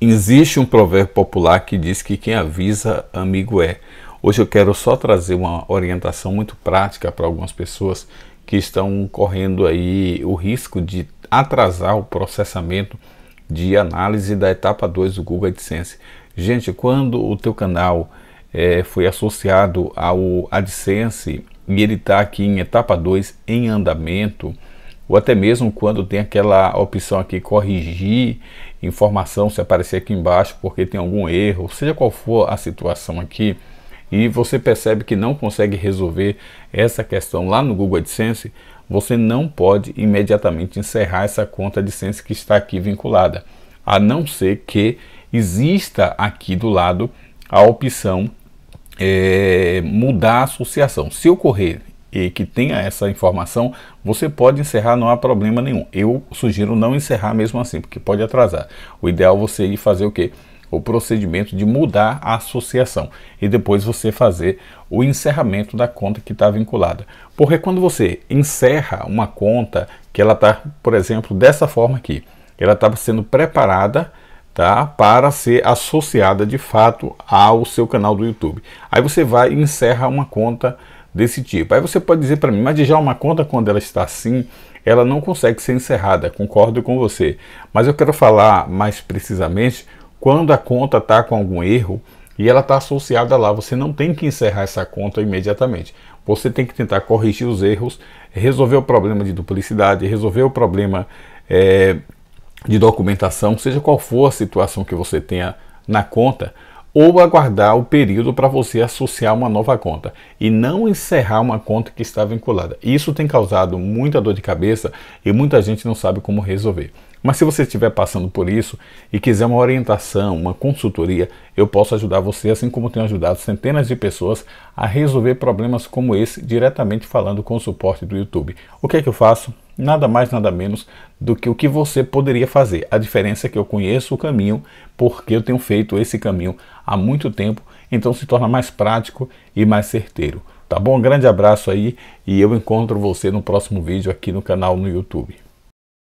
Existe um provérbio popular que diz que quem avisa, amigo é. Hoje eu quero só trazer uma orientação muito prática para algumas pessoas que estão correndo aí o risco de atrasar o processamento de análise da etapa 2 do Google AdSense. Gente, quando o teu canal é, foi associado ao AdSense e ele está aqui em etapa 2 em andamento, ou até mesmo quando tem aquela opção aqui corrigir informação se aparecer aqui embaixo porque tem algum erro, seja qual for a situação aqui, e você percebe que não consegue resolver essa questão lá no Google AdSense, você não pode imediatamente encerrar essa conta AdSense que está aqui vinculada, a não ser que exista aqui do lado a opção é, mudar a associação. Se ocorrer e que tenha essa informação, você pode encerrar, não há problema nenhum. Eu sugiro não encerrar mesmo assim, porque pode atrasar. O ideal é você ir fazer o quê? O procedimento de mudar a associação e depois você fazer o encerramento da conta que está vinculada. Porque quando você encerra uma conta que ela está, por exemplo, dessa forma aqui, ela está sendo preparada tá? para ser associada de fato ao seu canal do YouTube. Aí você vai e encerra uma conta desse tipo. Aí você pode dizer para mim, mas já uma conta quando ela está assim, ela não consegue ser encerrada, concordo com você. Mas eu quero falar mais precisamente quando a conta está com algum erro e ela está associada lá, você não tem que encerrar essa conta imediatamente. Você tem que tentar corrigir os erros, resolver o problema de duplicidade, resolver o problema é, de documentação, seja qual for a situação que você tenha na conta, ou aguardar o período para você associar uma nova conta e não encerrar uma conta que está vinculada. Isso tem causado muita dor de cabeça e muita gente não sabe como resolver. Mas se você estiver passando por isso e quiser uma orientação, uma consultoria, eu posso ajudar você, assim como tenho ajudado centenas de pessoas a resolver problemas como esse diretamente falando com o suporte do YouTube. O que é que eu faço? Nada mais, nada menos do que o que você poderia fazer. A diferença é que eu conheço o caminho, porque eu tenho feito esse caminho há muito tempo, então se torna mais prático e mais certeiro. Tá bom? Um grande abraço aí e eu encontro você no próximo vídeo aqui no canal no YouTube.